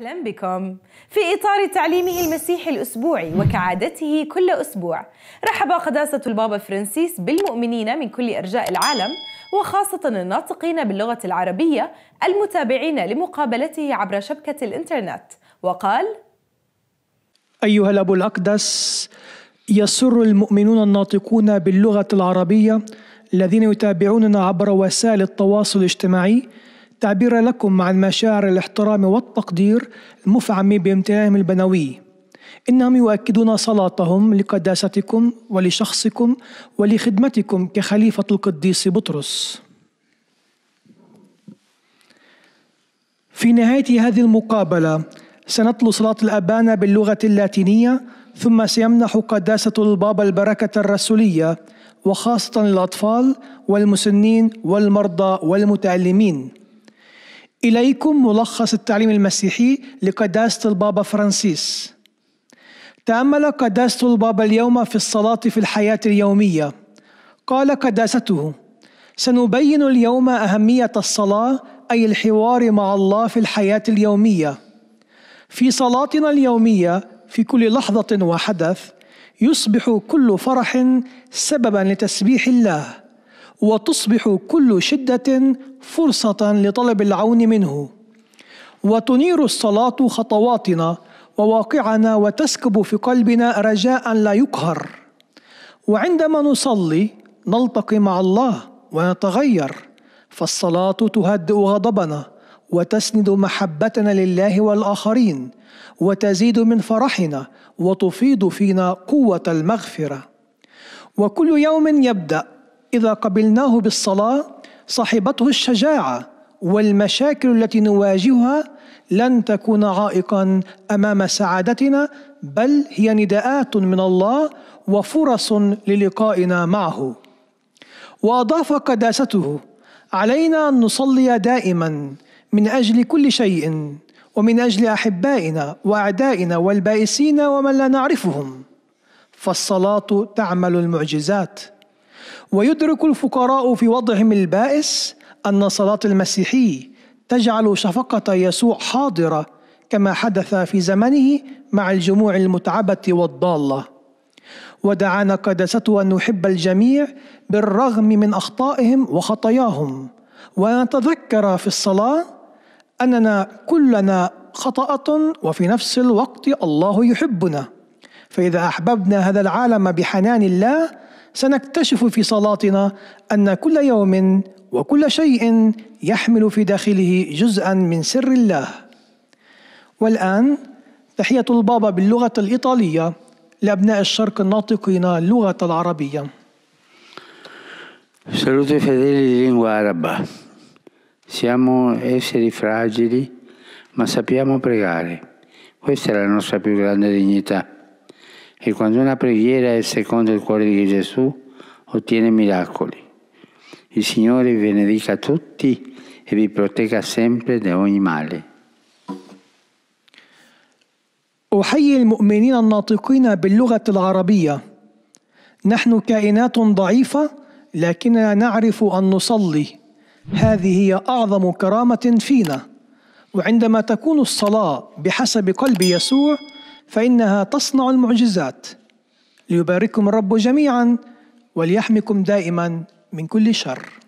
أهلا بكم في إطار تعليمه المسيحي الأسبوعي وكعادته كل أسبوع رحب قداسة البابا فرانسيس بالمؤمنين من كل أرجاء العالم وخاصة الناطقين باللغة العربية المتابعين لمقابلته عبر شبكة الإنترنت وقال أيها الأب الأقدس يسر المؤمنون الناطقون باللغة العربية الذين يتابعوننا عبر وسائل التواصل الاجتماعي تعبير لكم عن مشاعر الاحترام والتقدير المفعم بامتنانهم البنوي إنهم يؤكدون صلاتهم لقداستكم ولشخصكم ولخدمتكم كخليفة القديس بطرس في نهاية هذه المقابلة سنتلو صلاة الأبانة باللغة اللاتينية ثم سيمنح قداسة البابا البركة الرسولية وخاصة للأطفال والمسنين والمرضى والمتعلمين إليكم ملخص التعليم المسيحي لقداسة البابا فرانسيس تأمل قداسة البابا اليوم في الصلاة في الحياة اليومية قال قداسته سنبين اليوم أهمية الصلاة أي الحوار مع الله في الحياة اليومية في صلاتنا اليومية في كل لحظة وحدث يصبح كل فرح سببا لتسبيح الله وتصبح كل شدة فرصة لطلب العون منه وتنير الصلاة خطواتنا وواقعنا وتسكب في قلبنا رجاء لا يقهر وعندما نصلي نلتقي مع الله ونتغير فالصلاة تهدئ غضبنا وتسند محبتنا لله والآخرين وتزيد من فرحنا وتفيض فينا قوة المغفرة وكل يوم يبدأ إذا قبلناه بالصلاة صاحبته الشجاعة والمشاكل التي نواجهها لن تكون عائقا أمام سعادتنا بل هي نداءات من الله وفرص للقائنا معه وأضاف قداسته علينا أن نصلي دائما من أجل كل شيء ومن أجل أحبائنا وأعدائنا والبائسين ومن لا نعرفهم فالصلاة تعمل المعجزات ويدرك الفقراء في وضعهم البائس أن صلاة المسيحي تجعل شفقة يسوع حاضرة كما حدث في زمنه مع الجموع المتعبة والضالة ودعانا قدسته أن نحب الجميع بالرغم من أخطائهم وخطاياهم ونتذكر في الصلاة أننا كلنا خطأة وفي نفس الوقت الله يحبنا فإذا أحببنا هذا العالم بحنان الله سنكتشف في صلاتنا ان كل يوم وكل شيء يحمل في داخله جزءا من سر الله والان تحيه البابا باللغه الايطاليه لابناء الشرق الناطقين اللغه العربيه Saluti fedeli di lingua araba. Siamo esseri fragili, ma sappiamo pregare. Questa è la nostra più grande dignità. E quando una preghiera è secondo il cuore di Gesù, ottiene miracoli. Il Signore vi benedica tutti e vi protegga sempre da ogni male. أحيي المؤمنين الناطقين باللغة العربية نحن كائنات ضعيفة لكننا نعرف أن نصلي هذه هي أعظم كرامة فينا وعندما تكون الصلاة بحسب قلب يسوع فإنها تصنع المعجزات ليبارككم الرب جميعا وليحمكم دائما من كل شر